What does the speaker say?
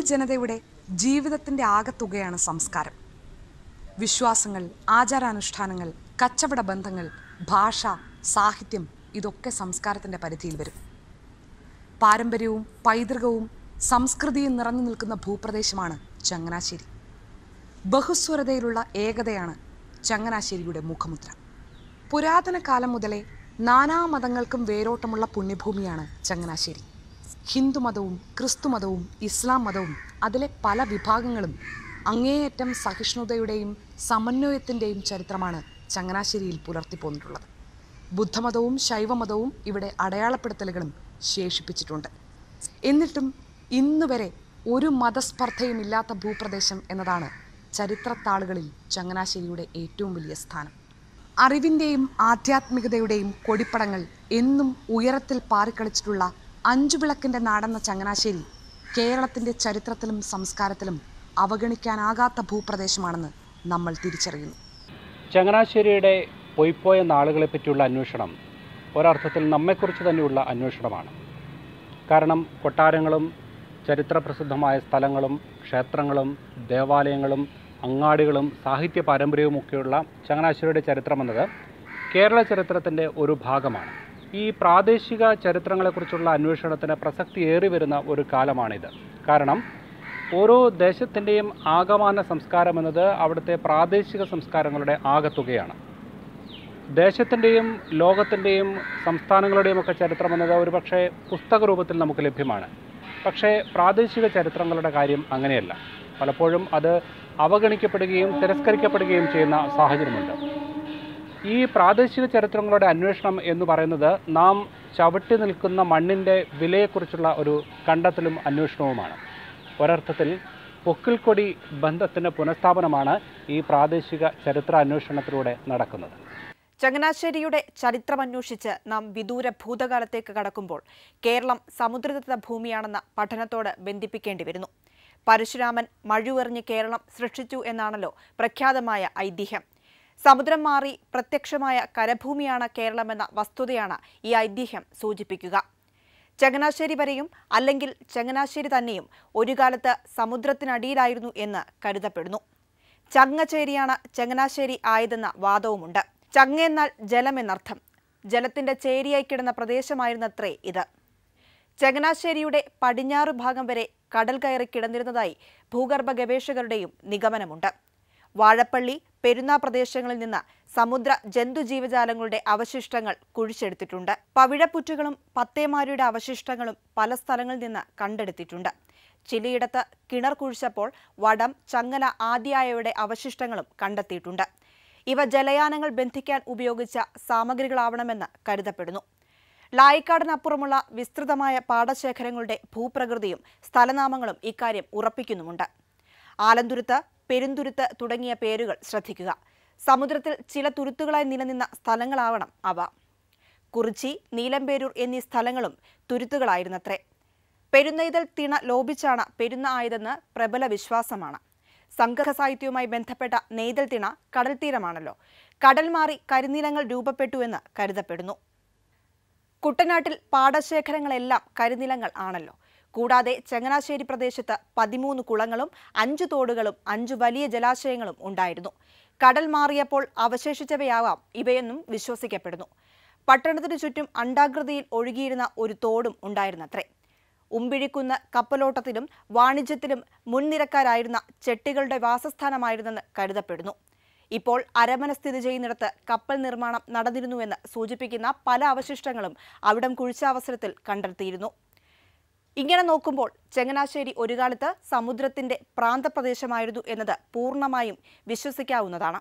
ഒരു ജനതയുടെ ജീവിതത്തിൻ്റെ ആകത്തുകയാണ് സംസ്കാരം വിശ്വാസങ്ങൾ ആചാരാനുഷ്ഠാനങ്ങൾ കച്ചവട ബന്ധങ്ങൾ ഭാഷ സാഹിത്യം ഇതൊക്കെ സംസ്കാരത്തിൻ്റെ പരിധിയിൽ വരും പാരമ്പര്യവും പൈതൃകവും സംസ്കൃതിയും നിറഞ്ഞു നിൽക്കുന്ന ഭൂപ്രദേശമാണ് ചങ്ങനാശ്ശേരി ബഹുസ്വരതയിലുള്ള ഏകതയാണ് ചങ്ങനാശ്ശേരിയുടെ മുഖമുദ്ര പുരാതന കാലം മുതലേ നാനാ മതങ്ങൾക്കും വേരോട്ടമുള്ള പുണ്യഭൂമിയാണ് ചങ്ങനാശ്ശേരി ഹിന്ദുമതവും ക്രിസ്തുമതവും ഇസ്ലാം മതവും അതിലെ പല വിഭാഗങ്ങളും അങ്ങേയറ്റം സഹിഷ്ണുതയുടെയും സമന്വയത്തിൻ്റെയും ചരിത്രമാണ് ചങ്ങനാശ്ശേരിയിൽ പുലർത്തിപ്പോന്നിട്ടുള്ളത് ബുദ്ധമതവും ശൈവമതവും ഇവിടെ അടയാളപ്പെടുത്തലുകളും ശേഷിപ്പിച്ചിട്ടുണ്ട് എന്നിട്ടും ഇന്നുവരെ ഒരു മതസ്പർദ്ധയുമില്ലാത്ത ഭൂപ്രദേശം എന്നതാണ് ചരിത്രത്താളുകളിൽ ചങ്ങനാശ്ശേരിയുടെ ഏറ്റവും വലിയ സ്ഥാനം അറിവിൻ്റെയും ആധ്യാത്മികതയുടെയും കൊടിപ്പടങ്ങൾ എന്നും ഉയരത്തിൽ പാറിക്കളിച്ചിട്ടുള്ള അഞ്ചു വിളക്കിൻ്റെ നാടെന്ന ചങ്ങനാശ്ശേരി കേരളത്തിൻ്റെ ചരിത്രത്തിലും സംസ്കാരത്തിലും അവഗണിക്കാനാകാത്ത ഭൂപ്രദേശമാണെന്ന് നമ്മൾ തിരിച്ചറിയുന്നു ചങ്ങനാശ്ശേരിയുടെ പൊയ്പോയ നാളുകളെ പറ്റിയുള്ള അന്വേഷണം ഒരർത്ഥത്തിൽ നമ്മെക്കുറിച്ച് തന്നെയുള്ള അന്വേഷണമാണ് കാരണം കൊട്ടാരങ്ങളും ചരിത്രപ്രസിദ്ധമായ സ്ഥലങ്ങളും ക്ഷേത്രങ്ങളും ദേവാലയങ്ങളും അങ്ങാടികളും സാഹിത്യ പാരമ്പര്യവുമൊക്കെയുള്ള ചങ്ങനാശ്ശേരിയുടെ ചരിത്രമെന്നത് കേരള ചരിത്രത്തിൻ്റെ ഒരു ഭാഗമാണ് ഈ പ്രാദേശിക ചരിത്രങ്ങളെക്കുറിച്ചുള്ള അന്വേഷണത്തിന് ഏറി വരുന്ന ഒരു കാലമാണിത് കാരണം ഓരോ ദേശത്തിൻ്റെയും ആകമാന സംസ്കാരം എന്നത് അവിടുത്തെ പ്രാദേശിക സംസ്കാരങ്ങളുടെ ആകത്തുകയാണ് ദേശത്തിൻ്റെയും ലോകത്തിൻ്റെയും സംസ്ഥാനങ്ങളുടെയും ഒക്കെ ചരിത്രം എന്നത് ഒരുപക്ഷെ പുസ്തക രൂപത്തിൽ നമുക്ക് ലഭ്യമാണ് പക്ഷേ പ്രാദേശിക ചരിത്രങ്ങളുടെ കാര്യം അങ്ങനെയല്ല പലപ്പോഴും അത് അവഗണിക്കപ്പെടുകയും തിരസ്കരിക്കപ്പെടുകയും ചെയ്യുന്ന സാഹചര്യമുണ്ട് ഈ പ്രാദേശിക ചരിത്രങ്ങളുടെ അന്വേഷണം എന്ന് പറയുന്നത് നാം ചവിട്ടി നിൽക്കുന്ന മണ്ണിൻ്റെ വിലയെക്കുറിച്ചുള്ള ഒരു കണ്ടെത്തലും അന്വേഷണവുമാണ് ഒരർത്ഥത്തിൽ പൊക്കിൽക്കൊടി ബന്ധത്തിൻ്റെ പുനഃസ്ഥാപനമാണ് ഈ പ്രാദേശിക ചരിത്ര അന്വേഷണത്തിലൂടെ നടക്കുന്നത് ചങ്ങനാശ്ശേരിയുടെ ചരിത്രം അന്വേഷിച്ച് നാം വിദൂര ഭൂതകാലത്തേക്ക് കടക്കുമ്പോൾ കേരളം സമുദ്രതത്ത ഭൂമിയാണെന്ന പഠനത്തോട് ബന്ധിപ്പിക്കേണ്ടി വരുന്നു പരശുരാമൻ മഴുവെറിഞ്ഞ് കേരളം സൃഷ്ടിച്ചു എന്നാണല്ലോ പ്രഖ്യാതമായ ഐതിഹ്യം സമുദ്രം മാറി പ്രത്യക്ഷമായ കരഭൂമിയാണ് കേരളമെന്ന വസ്തുതയാണ് ഈ ഐതിഹ്യം സൂചിപ്പിക്കുക ചങ്ങനാശ്ശേരി വരെയും അല്ലെങ്കിൽ ചങ്ങനാശ്ശേരി തന്നെയും ഒരു കാലത്ത് സമുദ്രത്തിനടിയിലായിരുന്നു എന്ന് കരുതപ്പെടുന്നു ചങ്ങച്ചേരിയാണ് ചങ്ങനാശ്ശേരി ആയതെന്ന വാദവുമുണ്ട് ചങ്ങ എന്നാൽ ജലമെന്നർത്ഥം ജലത്തിന്റെ ചേരിയായി കിടന്ന പ്രദേശമായിരുന്നത്രേ ഇത് ചങ്ങനാശ്ശേരിയുടെ പടിഞ്ഞാറ് ഭാഗം വരെ കടൽ കയറി കിടന്നിരുന്നതായി ഭൂഗർഭ ഗവേഷകരുടെയും നിഗമനമുണ്ട് വാഴപ്പള്ളി പെരുന്ന പ്രദേശങ്ങളിൽ നിന്ന് സമുദ്ര ജന്തുജീവജാലങ്ങളുടെ അവശിഷ്ടങ്ങൾ കുഴിച്ചെടുത്തിട്ടുണ്ട് പവിഴപ്പുറ്റുകളും പത്തേമാരിയുടെ അവശിഷ്ടങ്ങളും പല സ്ഥലങ്ങളിൽ നിന്ന് കണ്ടെടുത്തിട്ടുണ്ട് ചിലയിടത്ത് കിണർ കുഴിച്ചപ്പോൾ വടം ചങ്ങല ആദ്യായവയുടെ അവശിഷ്ടങ്ങളും കണ്ടെത്തിയിട്ടുണ്ട് ഇവ ജലയാനങ്ങൾ ബന്ധിക്കാൻ ഉപയോഗിച്ച സാമഗ്രികളാവണമെന്ന് കരുതപ്പെടുന്നു ലായിക്കാടിനപ്പുറമുള്ള വിസ്തൃതമായ പാടശേഖരങ്ങളുടെ ഭൂപ്രകൃതിയും സ്ഥലനാമങ്ങളും ഇക്കാര്യം ഉറപ്പിക്കുന്നുമുണ്ട് ആലന്തുരത്ത് പെരുന്തുരുത്ത് തുടങ്ങിയ പേരുകൾ ശ്രദ്ധിക്കുക സമുദ്രത്തിൽ ചില തുരുത്തുകളായി നിലനിന്ന സ്ഥലങ്ങളാവണം അവ കുറിച്ചി നീലമ്പേരൂർ എന്നീ സ്ഥലങ്ങളും തുരുത്തുകളായിരുന്നത്രേ പെരുന്നൈതൽ തിണ ലോപിച്ചാണ് പെരുന്ന ആയതെന്ന് പ്രബല വിശ്വാസമാണ് സംഘ സാഹിത്യവുമായി ബന്ധപ്പെട്ട നെയ്തൽ തിണ കടൽ തീരമാണല്ലോ കടൽ മാറി കരിനീലങ്ങൾ രൂപപ്പെട്ടുവെന്ന് കരുതപ്പെടുന്നു കുട്ടനാട്ടിൽ പാടശേഖരങ്ങളെല്ലാം കരിനിലങ്ങൾ ആണല്ലോ കൂടാതെ ചങ്ങനാശ്ശേരി പ്രദേശത്ത് പതിമൂന്ന് കുളങ്ങളും അഞ്ച് തോടുകളും അഞ്ച് വലിയ ജലാശയങ്ങളും ഉണ്ടായിരുന്നു കടൽ മാറിയപ്പോൾ അവശേഷിച്ചവയാവാം ഇവയെന്നും വിശ്വസിക്കപ്പെടുന്നു പട്ടണത്തിനു ചുറ്റും അണ്ടാകൃതിയിൽ ഒഴുകിയിരുന്ന ഒരു തോടും ഉണ്ടായിരുന്നത്രേ ഉമ്പിഴിക്കുന്ന കപ്പലോട്ടത്തിലും വാണിജ്യത്തിലും മുൻനിരക്കാരായിരുന്ന ചെട്ടികളുടെ വാസസ്ഥാനമായിരുന്നെന്ന് കരുതപ്പെടുന്നു ഇപ്പോൾ അരമന സ്ഥിതി ചെയ്യുന്നിടത്ത് കപ്പൽ നിർമ്മാണം നടന്നിരുന്നുവെന്ന് സൂചിപ്പിക്കുന്ന പല അവശിഷ്ടങ്ങളും അവിടം കുഴിച്ച അവസരത്തിൽ കണ്ടെത്തിയിരുന്നു ഇങ്ങനെ നോക്കുമ്പോൾ ചങ്ങനാശ്ശേരി ഒരു കാലത്ത് സമുദ്രത്തിന്റെ പ്രാന്തപ്രദേശമായിരുന്നു എന്നത് പൂർണ്ണമായും വിശ്വസിക്കാവുന്നതാണ്